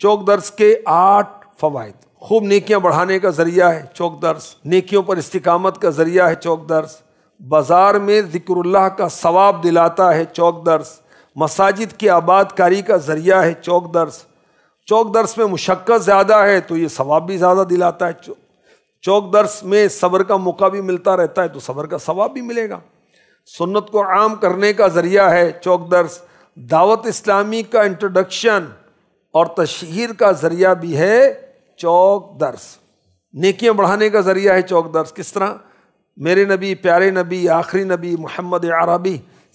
चौक दर्स के आठ फवायद खूब नेकियां बढ़ाने का जरिया है चौक दर्श नेकियों पर इस्तकामत का जरिया है चौक दर्स बाज़ार में ज़िक्रुल्लाह का सवाब दिलाता है चौक दर्स मसाजिद की आबादकारी का ज़रिया है चौक दर्स चौक दर्स में मुशक्क़त ज़्यादा है तो ये सवाब भी ज़्यादा दिलाता है चौक दर्श में सब्र का मौका भी मिलता रहता है तो सब्र का सवाब भी मिलेगा सुन्नत को आम करने का ज़रिया है चौक दर्स दावत इस्लामी का इंट्रोडक्शन और तशहर का ज़रिया भी है चौक दर्स नेकियां बढ़ाने का ज़रिया है चौक दर्स किस तरह मेरे नबी प्यारे नबी आखिरी नबी मोहम्मद आरबी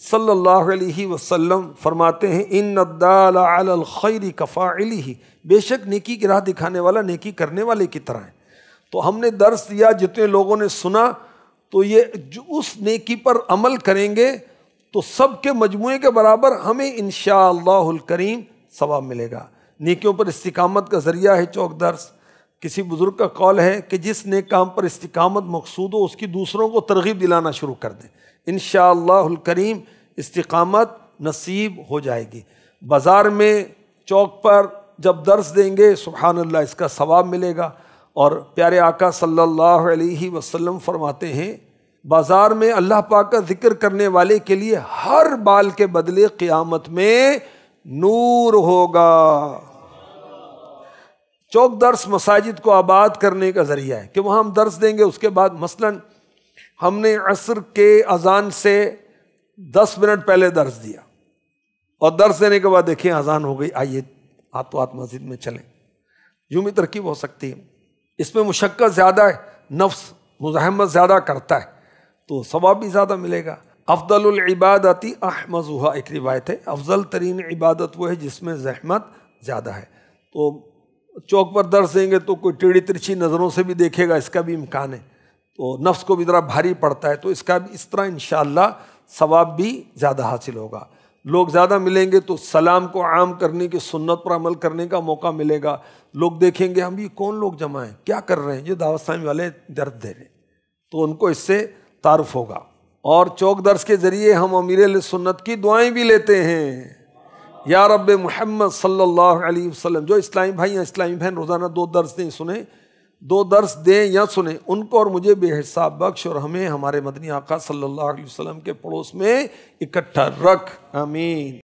सल्लल्लाहु वसम वसल्लम फरमाते हैं इन नद्दालखैर कफ़ाली बेशक नेकी की राह दिखाने वाला नेकी करने वाले की तरह है तो हमने दर्स दिया जितने लोगों ने सुना तो ये जो उस नेकी पर अमल करेंगे तो सब के मजमू के बराबर हमें इन करीम सवाब मिलेगा नेकियों पर इस्तकामत का ज़रिया है चौकदर्स किसी बुज़ुर्ग का कौल है कि जिस नेक काम पर इस्तकामत मकसूद हो उसकी दूसरों को तरगीब दिलाना शुरू कर दें इन करीम इस्तकामत नसीब हो जाएगी बाज़ार में चौक पर जब दर्स देंगे सुबहान इसका सवाब मिलेगा और प्यारे आका सल्लल्लाहु अलैहि वसल्लम फरमाते हैं बाज़ार में अल्लाह पाक का जिक्र करने वाले के लिए हर बाल के बदले क़ियामत में नूर होगा चौक दर्स मसाजिद को आबाद करने का ज़रिया है कि वहाँ हम दर्स देंगे उसके बाद मसलन हमने असर के अजान से दस मिनट पहले दर्ज दिया और दर्ज देने के बाद देखिए अजान हो गई आइए आप तो आत मस्जिद में चलें यूँ भी तरकीब हो सकती है इसमें मुशक्क़त ज़्यादा है नफ्स मुजाहमत ज़्यादा करता है तो सवाब भी ज़्यादा मिलेगा अफजलबादती अहमजुहा एक रिवायत है अफजल तरीन इबादत वो है जिसमें जहमत ज़्यादा है तो चौक पर दर्श देंगे तो कोई टेढ़ी तिरछी नज़रों से भी देखेगा इसका भी इम्कान है तो नफ्स को भी ज़रा भारी पड़ता है तो इसका इस तरह इन सवाब भी ज़्यादा हासिल होगा लोग ज़्यादा मिलेंगे तो सलाम को आम करने की सुन्नत पर अमल करने का मौका मिलेगा लोग देखेंगे हम ये कौन लोग जमा हैं क्या कर रहे हैं ये दावत सामी वाले दर्द दे रहे हैं तो उनको इससे तारफ़ होगा और चौक दर्श के ज़रिए हम अमीर सुन्नत की दुआएँ भी लेते हैं या रब महमद सल्लल्लाहु अलैहि वसल्लम जो इस्लामी भाई या इस्लामी बहन रोज़ाना दो दर्स दें सुने दो दर्स दें या सुने उनको और मुझे बेहिसाब बख्श और हमें हमारे मदनी आका सल्लल्लाहु अलैहि वसल्लम के पड़ोस में इकट्ठा रख अमीन